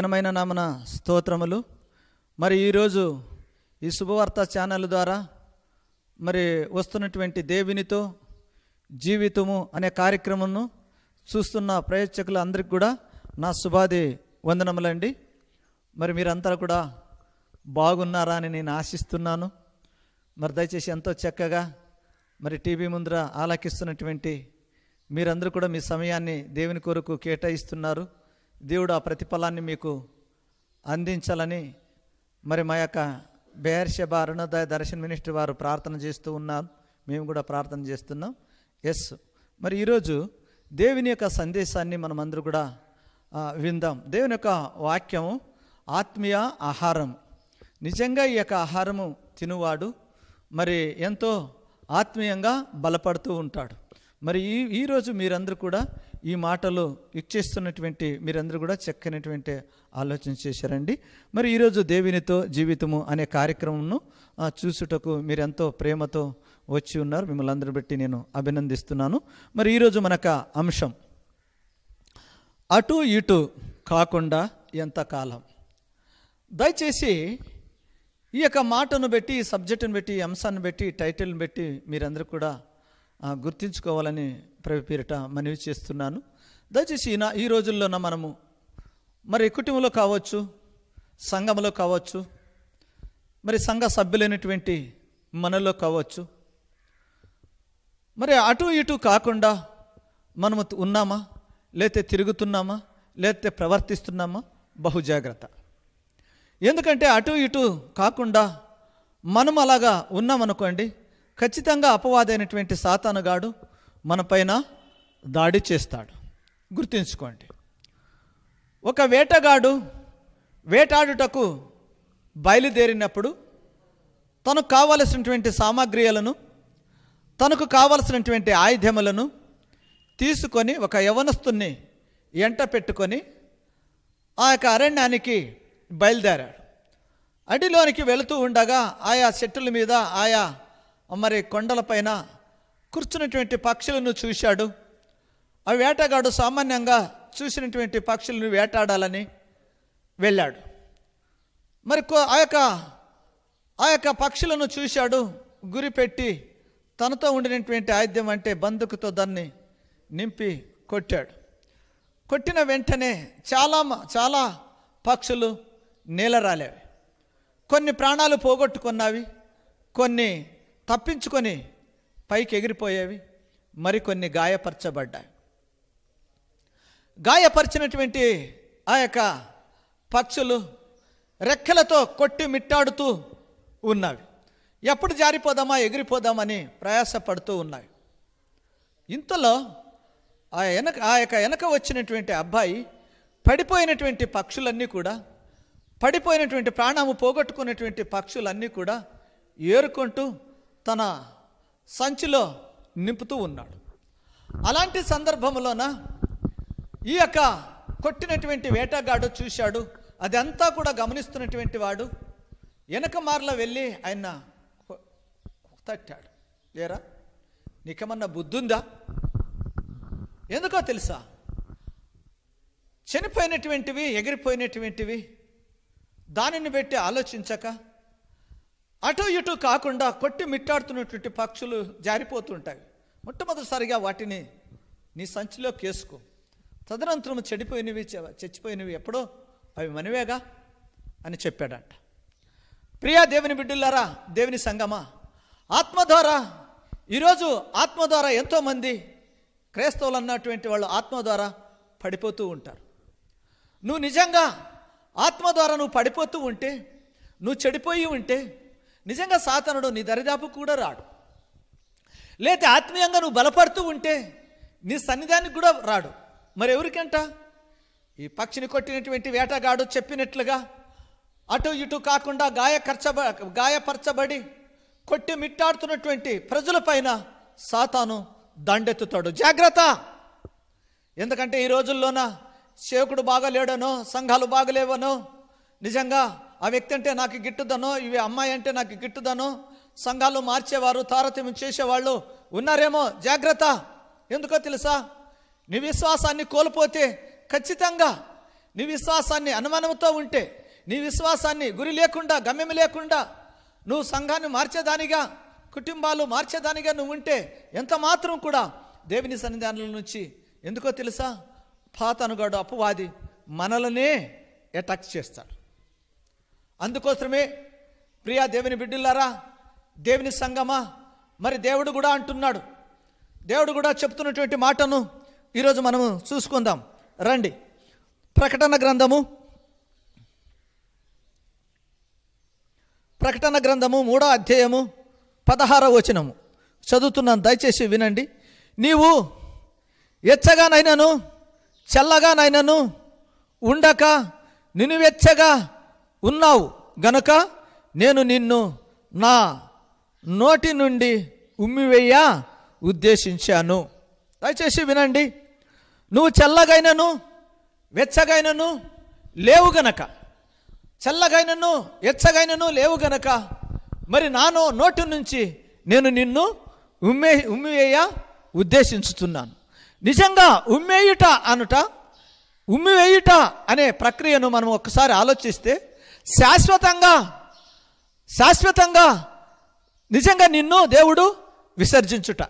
ఘనమైన నామన స్తోత్రములు మరి ఈరోజు ఈ శుభవార్త ఛానల్ ద్వారా మరి వస్తున్నటువంటి దేవునితో జీవితము అనే కార్యక్రమంను చూస్తున్న ప్రేక్షకులు అందరికి కూడా నా శుభాది వందనములండి మరి మీరంతా కూడా బాగున్నారా అని నేను ఆశిస్తున్నాను మరి దయచేసి ఎంతో చక్కగా మరి టీవీ ముందర ఆలకిస్తున్నటువంటి మీరందరూ కూడా మీ సమయాన్ని దేవుని కొరకు కేటాయిస్తున్నారు దేవుడు ఆ ప్రతిఫలాన్ని మీకు అందించాలని మరి మా యొక్క బేర్షబ అరుణోదయ దర్శన్ మినిస్టర్ వారు ప్రార్థన చేస్తూ ఉన్నారు మేము కూడా ప్రార్థన చేస్తున్నాం ఎస్ మరి ఈరోజు దేవుని యొక్క సందేశాన్ని మనం అందరూ కూడా విందాం దేవుని యొక్క వాక్యము ఆత్మీయ ఆహారం నిజంగా ఈ యొక్క ఆహారము తినువాడు మరి ఎంతో ఆత్మీయంగా బలపడుతూ ఉంటాడు మరి ఈ ఈరోజు మీరందరూ కూడా ఈ మాటలు ఇచ్చేస్తున్నటువంటి మీరందరూ కూడా చక్కనటువంటి ఆలోచన చేశారండి మరి ఈరోజు దేవునితో జీవితము అనే కార్యక్రమంను చూసుటకు మీరు ఎంతో ప్రేమతో వచ్చి ఉన్నారు మిమ్మల్ని అందరూ బట్టి నేను అభినందిస్తున్నాను మరి ఈరోజు మనక అంశం అటు ఇటు కాకుండా ఎంతకాలం దయచేసి ఈ యొక్క మాటను బట్టి ఈ సబ్జెక్టును బట్టి ఈ అంశాన్ని బట్టి టైటిల్ని బట్టి మీరందరూ కూడా గుర్తించుకోవాలని ప్రభు పేరిట మనవి చేస్తున్నాను దయచేసి నా ఈ రోజుల్లోన మనము మరి కుటుంబంలో కావచ్చు సంఘంలో కావచ్చు మరి సంఘ సభ్యులైనటువంటి మనలో కావచ్చు మరి అటు ఇటు కాకుండా మనము ఉన్నామా లేతే తిరుగుతున్నామా లేతే ప్రవర్తిస్తున్నామా బహు జాగ్రత్త ఎందుకంటే అటు ఇటు కాకుండా మనం అలాగా ఉన్నామనుకోండి ఖచ్చితంగా అపవాదైనటువంటి సాతానుగాడు మనపైన దాడి చేస్తాడు గుర్తుంచుకోండి ఒక వేటగాడు వేటాడుటకు బయలుదేరినప్పుడు తనకు కావలసినటువంటి సామాగ్రిలను తనకు కావలసినటువంటి ఆయుధములను తీసుకొని ఒక యవనస్తుని ఎంట పెట్టుకొని ఆ యొక్క అరణ్యానికి బయలుదేరాడు అడిలోనికి వెళుతూ ఉండగా ఆయా చెట్టుల మీద ఆయా మరి కొండలపైన కూర్చున్నటువంటి పక్షులను చూశాడు ఆ వేటగాడు సామాన్యంగా చూసినటువంటి పక్షులను వేటాడాలని వెళ్ళాడు మరి ఆ యొక్క ఆ యొక్క పక్షులను చూశాడు గురిపెట్టి తనతో ఉండినటువంటి ఆయుధ్యం అంటే బంధుకుతో దాన్ని నింపి కొట్టాడు కొట్టిన వెంటనే చాలా చాలా పక్షులు నేలరాలేవి కొన్ని ప్రాణాలు పోగొట్టుకున్నవి కొన్ని తప్పించుకొని పైకి ఎగిరిపోయేవి మరికొన్ని గాయపరచబడ్డాయి గాయపరిచినటువంటి ఆ యొక్క పక్షులు రెక్కలతో కొట్టి మిట్టాడుతూ ఉన్నవి ఎప్పుడు జారిపోదామా ఎగిరిపోదామని ప్రయాసపడుతూ ఉన్నాయి ఇంతలో ఆ వెనక ఆ యొక్క వెనక వచ్చినటువంటి అబ్బాయి పడిపోయినటువంటి పక్షులన్నీ కూడా పడిపోయినటువంటి ప్రాణము పోగొట్టుకున్నటువంటి పక్షులన్నీ కూడా ఏరుకుంటూ తన సంచిలో నింపుతూ ఉన్నాడు అలాంటి సందర్భంలోన ఈ యొక్క కొట్టినటువంటి వేటగాడు చూశాడు అదంతా కూడా గమనిస్తున్నటువంటి వాడు వెనక మార్ల వెళ్ళి ఆయన తట్టాడు లేరా నీకేమన్నా బుద్ధుందా ఎందుకో తెలుసా చనిపోయినటువంటివి ఎగిరిపోయినటువంటివి దానిని పెట్టి ఆలోచించక అటు ఇటు కాకుండా కొట్టి మిట్టాడుతున్నటువంటి పక్షులు జారిపోతుంటాయి మొట్టమొదటిసారిగా వాటిని నీ సంచిలో కేసుకో తదనంతరం చెడిపోయినవి చచ్చిపోయినవి ఎప్పుడో అవి మనవేగా అని చెప్పాడంట ప్రియా దేవుని బిడ్డులారా దేవుని సంగమా ఆత్మ ద్వారా ఈరోజు ఆత్మ ద్వారా ఎంతోమంది క్రైస్తవులు అన్నటువంటి వాళ్ళు ఆత్మ ద్వారా పడిపోతూ ఉంటారు నువ్వు నిజంగా ఆత్మ ద్వారా నువ్వు పడిపోతూ ఉంటే నువ్వు చెడిపోయి ఉంటే నిజంగా సాతనుడు నీ దరిదాపు కూడా రాడు లేతే ఆత్మీయంగా నువ్వు బలపడుతూ ఉంటే నీ సన్నిధానికి కూడా రాడు మరి ఎవరికంట ఈ పక్షిని కొట్టినటువంటి వేటగాడు చెప్పినట్లుగా అటు ఇటు కాకుండా గాయకర్చబ గాయపరచబడి కొట్టి మిట్టాడుతున్నటువంటి ప్రజలపైన సాతాను దండెత్తుతాడు జాగ్రత్త ఎందుకంటే ఈ రోజుల్లోన సేవకుడు బాగా లేడనో సంఘాలు బాగలేవనో నిజంగా ఆ వ్యక్తి అంటే నాకు గిట్టుదనో ఇవి అమ్మాయి అంటే నాకు గిట్టుదనో సంఘాలు మార్చేవారు తారతమ్యం చేసేవాళ్ళు ఉన్నారేమో జాగ్రత్త ఎందుకో తెలుసా నీ విశ్వాసాన్ని కోల్పోతే ఖచ్చితంగా నీ విశ్వాసాన్ని అనుమానంతో ఉంటే నీ విశ్వాసాన్ని గురి లేకుండా గమ్యం లేకుండా నువ్వు సంఘాన్ని మార్చేదానిగా కుటుంబాలు మార్చేదానిగా నువ్వు ఉంటే ఎంత మాత్రం కూడా దేవుని సన్నిధానుల నుంచి ఎందుకో తెలుసా పాత అనుగాడు అపవాది మనలనే అటాక్ చేస్తాడు అందుకోసమే ప్రియా దేవుని బిడ్డలారా దేవుని సంగమా మరి దేవుడు కూడా అంటున్నాడు దేవుడు కూడా చెప్తున్నటువంటి మాటను ఈరోజు మనము చూసుకుందాం రండి ప్రకటన గ్రంథము ప్రకటన గ్రంథము మూడో అధ్యాయము పదహార వచనము చదువుతున్నాను దయచేసి వినండి నీవు ఎచ్చగానైనాను చల్లగానైనాను ఉండక నినువెచ్చగా ఉన్నావు గనక నేను నిన్ను నా నోటి నుండి ఉమ్మివేయ ఉద్దేశించాను దయచేసి వినండి నువ్వు చల్లగైనను వెచ్చగైనను లేవు గనక చల్లగైనను ఎచ్చగైనను లేవు గనక మరి నాను నోటి నుంచి నేను నిన్ను ఉమ్మే ఉమ్మివేయ ఉద్దేశించుతున్నాను నిజంగా ఉమ్మేయుట అనుట ఉమ్మివేయుట అనే ప్రక్రియను మనం ఒక్కసారి ఆలోచిస్తే శాశ్వతంగా శాశ్వతంగా నిజంగా నిన్ను దేవుడు విసర్జించుట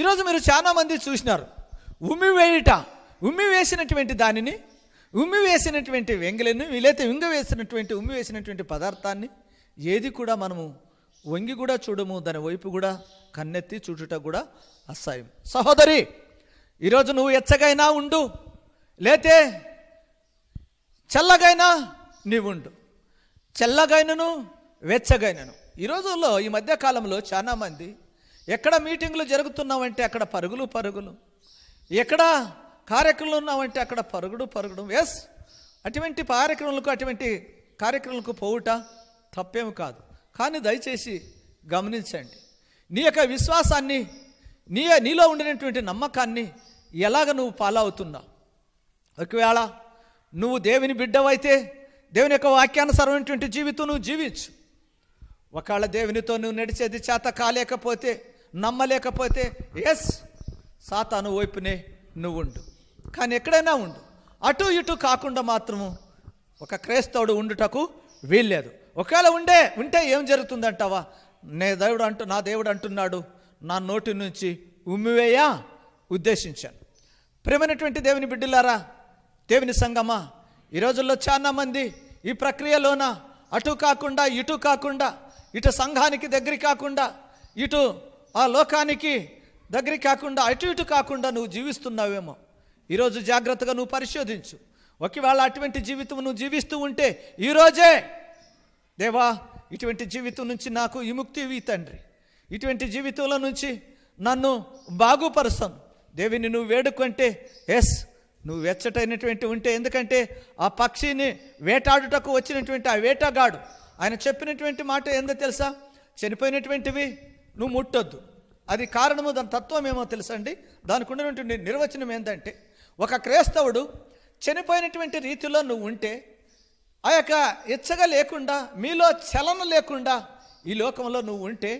ఈరోజు మీరు చాలామంది చూసినారు ఉమ్మి వేయుట ఉమ్మి వేసినటువంటి దానిని ఉమ్మి వేసినటువంటి వెంగలను వీలైతే వింగ వేసినటువంటి ఉమ్మి వేసినటువంటి పదార్థాన్ని ఏది కూడా మనము వంగి కూడా చూడము దాని వైపు కూడా కన్నెత్తి చూడుట కూడా అసహ్యం సహోదరి ఈరోజు నువ్వు ఎచ్చగైనా ఉండు లేతే చల్లగైనా నీవుండు చల్లగైనను వెచ్చగైనను ఈ రోజుల్లో ఈ మధ్యకాలంలో చాలామంది ఎక్కడ మీటింగ్లు జరుగుతున్నామంటే అక్కడ పరుగులు పరుగులు ఎక్కడ కార్యక్రమాలు ఉన్నామంటే అక్కడ పరుగుడు పరుగుడు ఎస్ అటువంటి కార్యక్రమాలకు అటువంటి కార్యక్రమాలకు పోవుట తప్పేమి కాదు కానీ దయచేసి గమనించండి నీ యొక్క విశ్వాసాన్ని నీ నీలో ఉండినటువంటి నమ్మకాన్ని ఎలాగ నువ్వు పాలవుతున్నావు ఒకవేళ నువ్వు దేవుని బిడ్డవైతే దేవుని యొక్క వాక్యానుసరమైనటువంటి జీవితం నువ్వు జీవించు ఒకవేళ దేవునితో నువ్వు నడిచేది చేత కాలేకపోతే నమ్మలేకపోతే ఎస్ సాతాను వైపునే నువ్వు ఉండు కానీ ఎక్కడైనా ఉండు అటు ఇటు కాకుండా మాత్రము ఒక క్రైస్తవుడు ఉండుటకు వీల్లేదు ఒకవేళ ఉండే ఉంటే ఏం జరుగుతుందంటావా నే దేవుడు అంటూ నా దేవుడు అంటున్నాడు నా నోటి నుంచి ఉమ్మివేయా ఉద్దేశించాను ప్రేమైనటువంటి దేవుని బిడ్డలారా దేవుని సంగమా ఈ రోజుల్లో చాలామంది ఈ ప్రక్రియలోన అటు కాకుండా ఇటు కాకుండా ఇటు సంఘానికి దగ్గర కాకుండా ఇటు ఆ లోకానికి దగ్గర కాకుండా అటు ఇటు కాకుండా నువ్వు జీవిస్తున్నావేమో ఈరోజు జాగ్రత్తగా నువ్వు పరిశోధించు ఒకవేళ అటువంటి జీవితం నువ్వు జీవిస్తూ ఉంటే ఈరోజే దేవా ఇటువంటి జీవితం నుంచి నాకు విముక్తి ఇవి తండ్రి ఇటువంటి జీవితంలో నుంచి నన్ను బాగుపరుస్తాను దేవిని నువ్వు వేడుకుంటే ఎస్ నువ్వు వెచ్చటైనటువంటి ఉంటే ఎందుకంటే ఆ పక్షిని వేటాడుటకు వచ్చినటువంటి ఆ వేటగాడు ఆయన చెప్పినటువంటి మాట ఏందో తెలుసా చనిపోయినటువంటివి నువ్వు ముట్టొద్దు అది కారణము దాని తత్వం ఏమో తెలుసండి దానికి ఉన్నటువంటి నిర్వచనం ఏంటంటే ఒక క్రైస్తవుడు చనిపోయినటువంటి రీతిలో నువ్వు ఉంటే ఆ యొక్క ఇచ్చగా లేకుండా మీలో చలన లేకుండా ఈ లోకంలో నువ్వు ఉంటే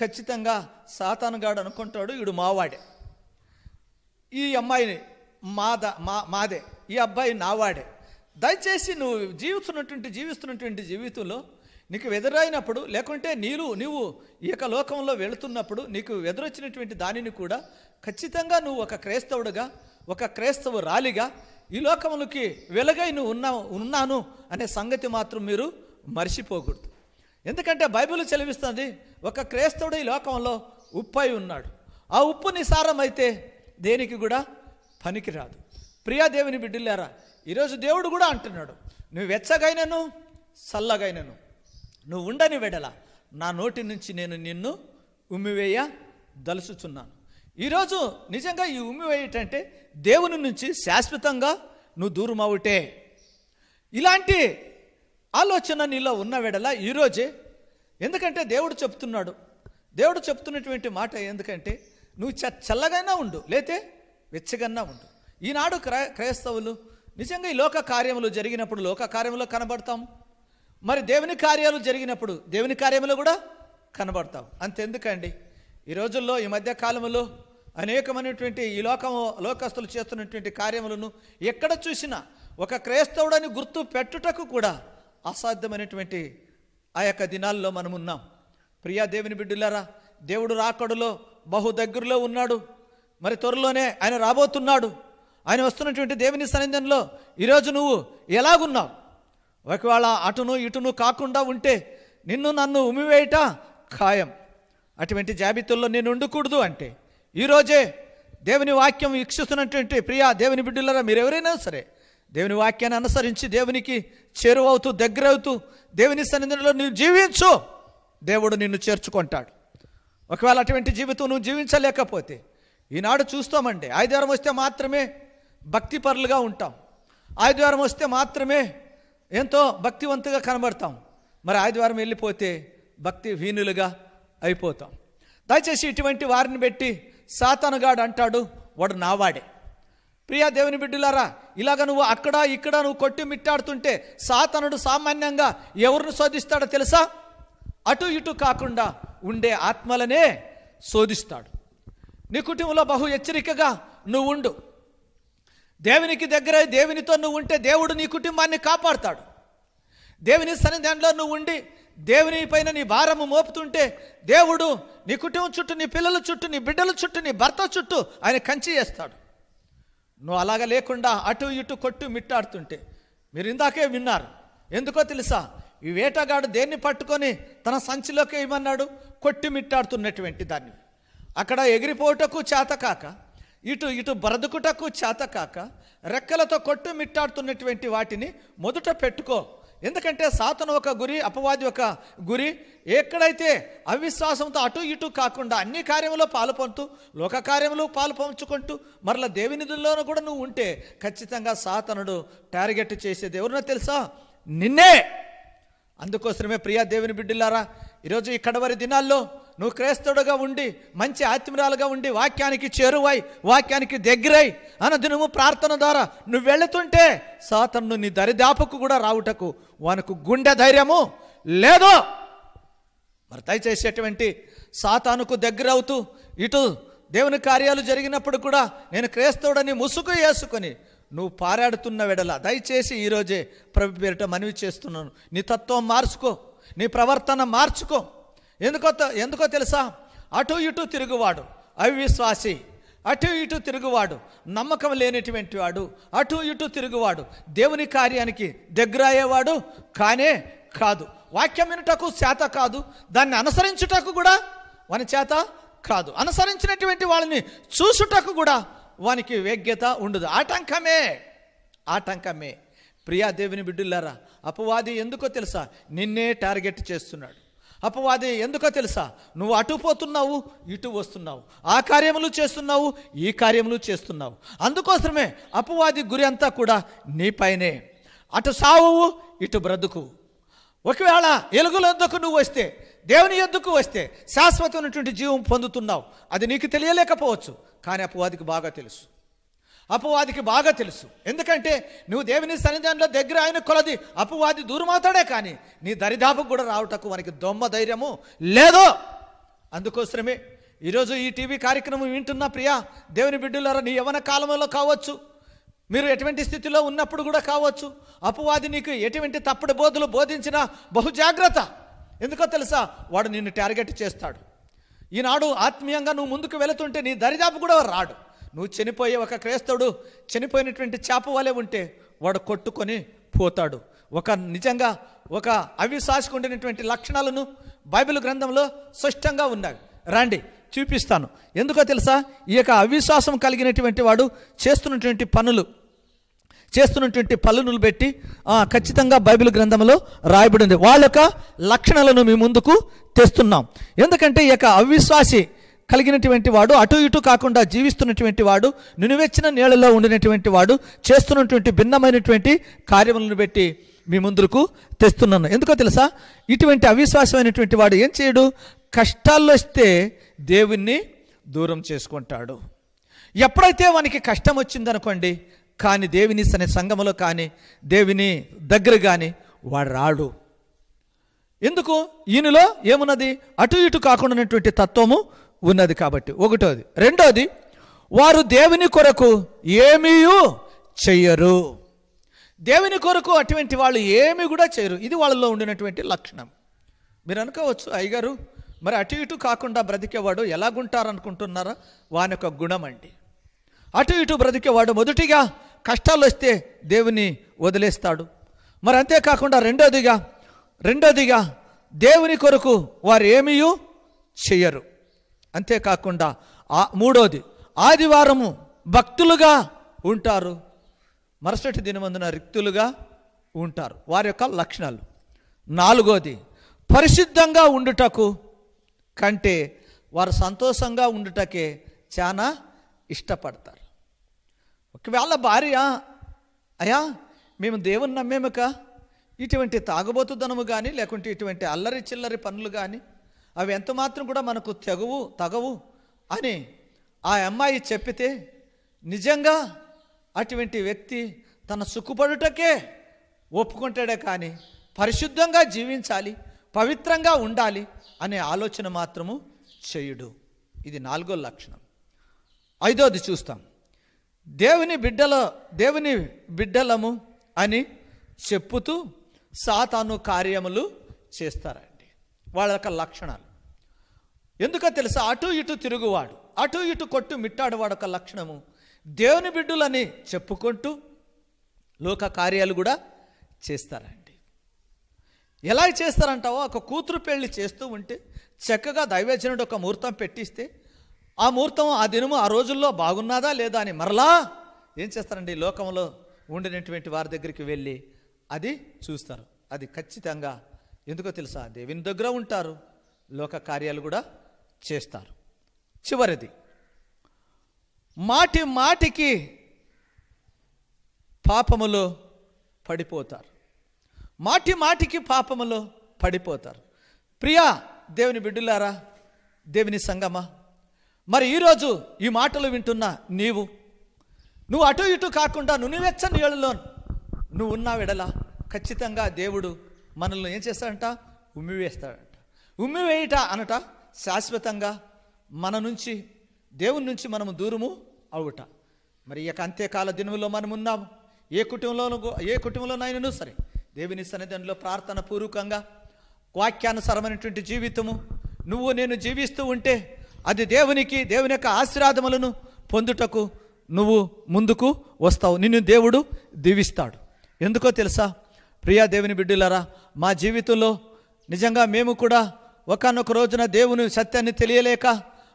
ఖచ్చితంగా సాతానుగాడు అనుకుంటాడు ఇడు మావాడే ఈ అమ్మాయిని మాద మా మాదే ఈ అబ్బాయి నావాడే దయచేసి నువ్వు జీవిస్తున్నటువంటి జీవిస్తున్నటువంటి జీవితంలో నీకు ఎదురైనప్పుడు లేకుంటే నీరు నీవు ఈ యొక్క లోకంలో వెళుతున్నప్పుడు నీకు ఎదురొచ్చినటువంటి దానిని కూడా ఖచ్చితంగా నువ్వు ఒక క్రైస్తవుడుగా ఒక క్రైస్తవు రాలిగా ఈ లోకములకి వెలుగై నువ్వు ఉన్నా ఉన్నాను అనే సంగతి మాత్రం మీరు మర్చిపోకూడదు ఎందుకంటే బైబిల్ చెలవిస్తుంది ఒక క్రైస్తవుడు ఈ లోకంలో ఉప్పై ఉన్నాడు ఆ ఉప్పు నిసారం అయితే దేనికి కూడా పనికిరాదు ప్రియా దేవుని బిడ్డలేరా ఈరోజు దేవుడు కూడా అంటున్నాడు నువ్వు వెచ్చగైనను చల్లగైనను నువ్వు ఉండని వెడల నా నోటి నుంచి నేను నిన్ను ఉమ్మివేయ దలుచుచున్నాను ఈరోజు నిజంగా ఈ ఉమ్మివేయటంటే దేవుని నుంచి శాశ్వతంగా నువ్వు దూరం అవుటే ఇలాంటి ఆలోచన నీలో ఉన్న వెడల ఈరోజే ఎందుకంటే దేవుడు చెప్తున్నాడు దేవుడు చెప్తున్నటువంటి మాట ఎందుకంటే నువ్వు చల్లగైనా ఉండు లేతే వెచ్చగన్నా ఉండు ఈనాడు క్రైస్తవులు నిజంగా ఈ లోక కార్యములు జరిగినప్పుడు లోక కార్యములో కనబడతాము మరి దేవుని కార్యాలు జరిగినప్పుడు దేవుని కార్యములు కూడా కనబడతాం అంతెందుకండి ఈ రోజుల్లో ఈ మధ్య కాలంలో అనేకమైనటువంటి ఈ లోకము లోకస్తులు చేస్తున్నటువంటి కార్యములను ఎక్కడ చూసినా ఒక క్రైస్తవుడని గుర్తు పెట్టుటకు కూడా అసాధ్యమైనటువంటి ఆ యొక్క దినాల్లో మనమున్నాం ప్రియా దేవుని బిడ్డులారా దేవుడు రాకడులో బహు దగ్గరలో ఉన్నాడు మరి త్వరలోనే ఆయన రాబోతున్నాడు ఆయన వస్తున్నటువంటి దేవుని సన్నిధంలో ఈరోజు నువ్వు ఎలాగున్నావు ఒకవేళ అటును ఇటును కాకుండా ఉంటే నిన్ను నన్ను ఉమివేయట ఖాయం అటువంటి జాబితుల్లో నేను ఉండకూడదు అంటే ఈరోజే దేవుని వాక్యం వీక్షిస్తున్నటువంటి ప్రియా దేవుని బిడ్డలరా మీరెవరైనా సరే దేవుని వాక్యాన్ని అనుసరించి దేవునికి చేరువవుతూ దగ్గరవుతూ దేవుని సన్నిధిలో నువ్వు జీవించు దేవుడు నిన్ను చేర్చుకుంటాడు ఒకవేళ అటువంటి జీవితం నువ్వు జీవించలేకపోతే ఈనాడు చూస్తామండి ఆదివారం వస్తే మాత్రమే భక్తిపరులుగా ఉంటాం ఆదివారం వస్తే మాత్రమే ఎంతో భక్తివంతుగా కనబడతాం మరి ఆదివారం వెళ్ళిపోతే భక్తి వీణులుగా అయిపోతాం దయచేసి ఇటువంటి వారిని పెట్టి సాతనుగాడు అంటాడు వాడు నావాడే ప్రియా దేవుని బిడ్డులారా ఇలాగ నువ్వు అక్కడ ఇక్కడ నువ్వు కొట్టి మిట్టాడుతుంటే సాతనుడు సామాన్యంగా ఎవరిని శోధిస్తాడో తెలుసా అటు ఇటు కాకుండా ఉండే ఆత్మలనే శోధిస్తాడు నీ కుటుంబంలో బహు హెచ్చరికగా నువ్వు ఉండు దేవునికి దగ్గర దేవునితో నువ్వు ఉంటే దేవుడు నీ కుటుంబాన్ని కాపాడుతాడు దేవుని సన్నిధానంలో నువ్వు ఉండి దేవుని పైన నీ భారము మోపుతుంటే దేవుడు నీ కుటుంబం చుట్టూ నీ పిల్లల చుట్టూ నీ బిడ్డల చుట్టూ నీ భర్త చుట్టూ ఆయన కంచి చేస్తాడు నువ్వు అలాగ లేకుండా అటు ఇటు కొట్టు మిట్టాడుతుంటే మీరు ఇందాకే విన్నారు ఎందుకో తెలుసా ఈ వేటగాడు దేన్ని పట్టుకొని తన సంచిలోకి ఇవ్వన్నాడు కొట్టి మిట్టాడుతున్నటువంటి దాన్ని అక్కడ ఎగిరిపోవుటకు చేతకాక ఇటు ఇటు బ్రతుకుటకు చేతకాక రెక్కలతో కొట్టు మిట్టాడుతున్నటువంటి వాటిని మొదట పెట్టుకో ఎందుకంటే సాతను ఒక గురి అపవాది ఒక గురి ఎక్కడైతే అవిశ్వాసంతో అటు ఇటు కాకుండా అన్ని కార్యములో పాలుపంతు లోక కార్యములు పాలు పంచుకుంటూ మరలా దేవినిధుల్లోనూ కూడా నువ్వు ఉంటే ఖచ్చితంగా సాతనుడు టార్గెట్ చేసేది ఎవరినో తెలుసా నిన్నే అందుకోసమే ప్రియా దేవుని బిడ్డలారా ఈరోజు ఈ కడవరి దినాల్లో నువ్వు క్రైస్తవుడుగా ఉండి మంచి ఆత్మరాలుగా ఉండి వాక్యానికి చేరువై వాక్యానికి దగ్గరై అనదినము ప్రార్థన ద్వారా నువ్వు వెళుతుంటే సాతను నీ దరిదాపుకు కూడా రావుటకు వానికి గుండె ధైర్యము లేదో మరి దయచేసేటువంటి సాతానుకు దగ్గర అవుతూ ఇటు దేవుని కార్యాలు జరిగినప్పుడు కూడా నేను క్రైస్తవుడని ముసుగు వేసుకొని నువ్వు పారాడుతున్న వెడల దయచేసి ఈరోజే ప్రభు పేరిట మనవి చేస్తున్నాను నీ తత్వం మార్చుకో నీ ప్రవర్తన మార్చుకో ఎందుకో ఎందుకో తెలుసా అటు ఇటు తిరుగువాడు అవిశ్వాసి అటు ఇటు తిరుగువాడు నమ్మకం లేనటువంటి వాడు అటు ఇటు తిరుగువాడు దేవుని కార్యానికి దగ్గర అయ్యేవాడు కానే కాదు వాక్యం వినుటకు చేత కాదు దాన్ని అనుసరించుటకు కూడా వాని చేత కాదు అనుసరించినటువంటి వాళ్ళని చూసుటకు కూడా వానికి వేగ్యత ఉండదు ఆటంకమే ఆటంకమే ప్రియా దేవుని బిడ్డులారా అపవాది ఎందుకో తెలుసా నిన్నే టార్గెట్ చేస్తున్నాడు అపవాది ఎందుకో తెలుసా నువ్వు అటు పోతున్నావు ఇటు వస్తున్నావు ఆ కార్యములు చేస్తున్నావు ఈ కార్యములు చేస్తున్నావు అందుకోసమే అపవాది గురి అంతా కూడా నీపైనే అటు సావు ఇటు బ్రతుకు ఒకవేళ ఎలుగుల వద్దకు నువ్వు వస్తే దేవుని ఎద్దుకు వస్తే శాశ్వతమైనటువంటి జీవం పొందుతున్నావు అది నీకు తెలియలేకపోవచ్చు కానీ అపవాదికి బాగా తెలుసు అపవాదికి బాగా తెలుసు ఎందుకంటే నువ్వు దేవుని సన్నిధానంలో దగ్గర ఆయన కొలది అపవాది దూరమవుతాడే కానీ నీ దరిదాపు కూడా రావటకు వారికి దొమ్మ ధైర్యము లేదో అందుకోసమే ఈరోజు ఈ టీవీ కార్యక్రమం వింటున్నా ప్రియా దేవుని బిడ్డలారా నీ యవన కాలంలో కావచ్చు మీరు ఎటువంటి స్థితిలో ఉన్నప్పుడు కూడా కావచ్చు అపవాది నీకు ఎటువంటి తప్పుడు బోధలు బోధించిన బహు జాగ్రత్త ఎందుకో తెలుసా వాడు నిన్ను టార్గెట్ చేస్తాడు ఈనాడు ఆత్మీయంగా నువ్వు ముందుకు వెళుతుంటే నీ దరిదాపు కూడా రాడు నువ్వు చనిపోయే ఒక క్రైస్తవుడు చనిపోయినటువంటి చేప వలె ఉంటే వాడు కొట్టుకొని పోతాడు ఒక నిజంగా ఒక అవిశ్వాసకు ఉండినటువంటి లక్షణాలను బైబిల్ గ్రంథంలో స్పష్టంగా ఉన్నాయి రండి చూపిస్తాను ఎందుకో తెలుసా ఈ యొక్క అవిశ్వాసం కలిగినటువంటి వాడు చేస్తున్నటువంటి పనులు చేస్తున్నటువంటి పనులు పెట్టి ఖచ్చితంగా బైబిల్ గ్రంథంలో రాయబడింది వాళ్ళ యొక్క లక్షణాలను మీ ముందుకు తెస్తున్నాం ఎందుకంటే ఈ యొక్క అవిశ్వాసి కలిగినటువంటి వాడు అటు ఇటు కాకుండా జీవిస్తున్నటువంటి వాడు నునివెచ్చిన నీళ్ళలో ఉండినటువంటి వాడు చేస్తున్నటువంటి భిన్నమైనటువంటి కార్యములను పెట్టి మీ ముందుకు తెస్తున్నాను ఎందుకో తెలుసా ఇటువంటి అవిశ్వాసమైనటువంటి వాడు ఏం చేయడు కష్టాల్లో వస్తే దేవుణ్ణి దూరం చేసుకుంటాడు ఎప్పుడైతే వానికి కష్టం వచ్చిందనుకోండి కానీ దేవిని సనే సంఘములో కానీ దేవిని దగ్గర కానీ వాడు రాడు ఎందుకు ఈయనలో ఏమున్నది అటు ఇటు కాకుండా తత్వము ఉన్నది కాబట్టి ఒకటోది రెండోది వారు దేవుని కొరకు ఏమీ చెయ్యరు దేవుని కొరకు అటువంటి వాళ్ళు ఏమి కూడా చేయరు ఇది వాళ్ళలో ఉండినటువంటి లక్షణం మీరు అనుకోవచ్చు అయ్యగారు మరి అటు ఇటు కాకుండా బ్రతికేవాడు ఎలాగుంటారనుకుంటున్నారా వాని యొక్క గుణం అండి అటు ఇటు బ్రతికేవాడు మొదటిగా కష్టాలు వస్తే దేవుని వదిలేస్తాడు మరి అంతేకాకుండా రెండోదిగా రెండోదిగా దేవుని కొరకు వారు ఏమీ చెయ్యరు అంతేకాకుండా ఆ మూడోది ఆదివారము భక్తులుగా ఉంటారు మరుసటి దినమందున రిక్తులుగా ఉంటారు వారి యొక్క లక్షణాలు నాలుగోది పరిశుద్ధంగా ఉండుటకు కంటే వారు సంతోషంగా ఉండుటకే చాలా ఇష్టపడతారు ఒకవేళ భార్య అయా మేము దేవుని నమ్మేమక ఇటువంటి తాగుబోతుదనము కానీ లేకుంటే ఇటువంటి అల్లరి చిల్లరి పనులు కానీ అవి ఎంత మాత్రం కూడా మనకు తెగవు తగవు అని ఆ అమ్మాయి చెప్పితే నిజంగా అటువంటి వ్యక్తి తన సుఖపడుటకే ఒప్పుకుంటాడే కానీ పరిశుద్ధంగా జీవించాలి పవిత్రంగా ఉండాలి అనే ఆలోచన మాత్రము చేయుడు ఇది నాలుగో లక్షణం ఐదోది చూస్తాం దేవుని బిడ్డల దేవుని బిడ్డలము అని చెప్పుతూ సాతాను కార్యములు చేస్తారండి వాళ్ళ యొక్క లక్షణాలు ఎందుక తెలుసా అటు ఇటు తిరుగువాడు అటు ఇటు కొట్టు మిట్టాడువాడు ఒక లక్షణము దేవుని బిడ్డులని చెప్పుకుంటూ లోక కార్యాలు కూడా చేస్తారండి ఎలా చేస్తారంటావో ఒక కూతురు పెళ్లి చేస్తూ ఉంటే చక్కగా దైవజనుడు ఒక ముహూర్తం పెట్టిస్తే ఆ ముహూర్తం ఆ దినము ఆ రోజుల్లో బాగున్నాదా లేదా అని మరలా ఏం చేస్తారండి లోకంలో ఉండినటువంటి వారి దగ్గరికి వెళ్ళి అది చూస్తారు అది ఖచ్చితంగా ఎందుకో తెలుసా దేవుని దగ్గర ఉంటారు లోక కార్యాలు కూడా చేస్తారు చివరిది మాటి మాటికి పాపములో పడిపోతారు మాటి మాటికి పాపములో పడిపోతారు ప్రియా దేవుని బిడ్డులారా దేవుని సంగమా మరి ఈరోజు ఈ మాటలు వింటున్న నీవు నువ్వు అటు ఇటు కాకుండా నువ్వు వెచ్చని ఏళ్ళలో నువ్వు ఉన్నా విడల ఖచ్చితంగా దేవుడు మనల్ని ఏం చేస్తాడంట ఉమ్మివేస్తాడంట ఉమ్మివేయట అనట శాశ్వతంగా మన నుంచి దేవుని నుంచి మనము దూరము అవుట మరి ఇక అంత్యకాల దినంలో మనం ఉన్నాము ఏ కుటుంబంలోనూ ఏ కుటుంబంలోనైనాను సరే దేవుని సన్నిధిలో ప్రార్థన పూర్వకంగా వాక్యానుసరమైనటువంటి జీవితము నువ్వు నేను జీవిస్తూ ఉంటే అది దేవునికి దేవుని యొక్క ఆశీర్వాదములను పొందుటకు నువ్వు ముందుకు వస్తావు నిన్ను దేవుడు దీవిస్తాడు ఎందుకో తెలుసా ప్రియా దేవుని బిడ్డలారా మా జీవితంలో నిజంగా మేము కూడా ఒకనొక రోజున దేవుని సత్యాన్ని తెలియలేక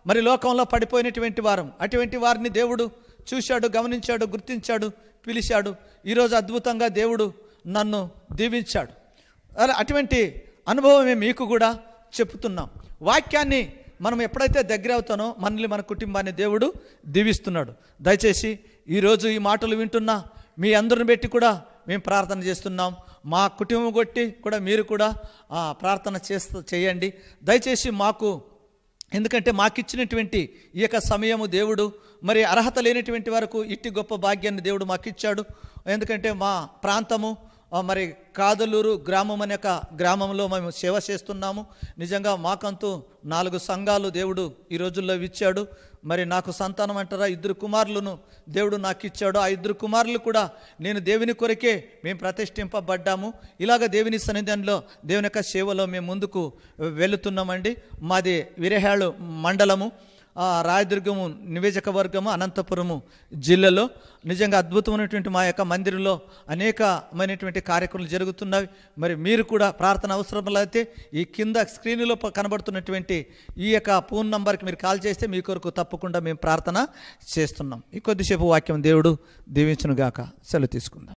మరి లోకంలో పడిపోయినటువంటి వారం అటువంటి వారిని దేవుడు చూశాడు గమనించాడు గుర్తించాడు పిలిచాడు ఈరోజు అద్భుతంగా దేవుడు నన్ను దీవించాడు అటువంటి అనుభవమే మీకు కూడా చెప్తున్నాం వాక్యాన్ని మనం ఎప్పుడైతే దగ్గర అవుతానో మనల్ని మన కుటుంబాన్ని దేవుడు దీవిస్తున్నాడు దయచేసి ఈరోజు ఈ మాటలు వింటున్నా మీ అందరిని పెట్టి కూడా మేము ప్రార్థన చేస్తున్నాం మా కుటుంబం కొట్టి కూడా మీరు కూడా ప్రార్థన చేస్తూ చేయండి దయచేసి మాకు ఎందుకంటే మాకిచ్చినటువంటి ఈ యొక్క సమయము దేవుడు మరి అర్హత లేనటువంటి వరకు ఇట్టి గొప్ప భాగ్యాన్ని దేవుడు మాకిచ్చాడు ఎందుకంటే మా ప్రాంతము మరి కాదలూరు గ్రామం అనే గ్రామంలో మేము సేవ చేస్తున్నాము నిజంగా మాకంతూ నాలుగు సంఘాలు దేవుడు ఈ రోజుల్లో ఇచ్చాడు మరి నాకు సంతానం అంటారా ఇద్దరు కుమారులను దేవుడు నాకు ఇచ్చాడు ఆ ఇద్దరు కుమారులు కూడా నేను దేవుని కొరకే మేము ప్రతిష్ఠింపబడ్డాము ఇలాగ దేవుని సన్నిధానంలో దేవుని యొక్క సేవలో మేము ముందుకు వెళుతున్నామండి మాది విరేహాళు మండలము రాయదుర్గము నివేజకవర్గము అనంతపురము జిల్లాలో నిజంగా అద్భుతమైనటువంటి మా యొక్క మందిరంలో అనేకమైనటువంటి కార్యక్రమాలు జరుగుతున్నవి మరి మీరు కూడా ప్రార్థన అయితే ఈ కింద స్క్రీన్లో కనబడుతున్నటువంటి ఈ యొక్క ఫోన్ నంబర్కి మీరు కాల్ చేస్తే మీ కొరకు తప్పకుండా మేము ప్రార్థన చేస్తున్నాం ఈ కొద్దిసేపు వాక్యం దేవుడు దీవించునుగాక సెలవు తీసుకుందాం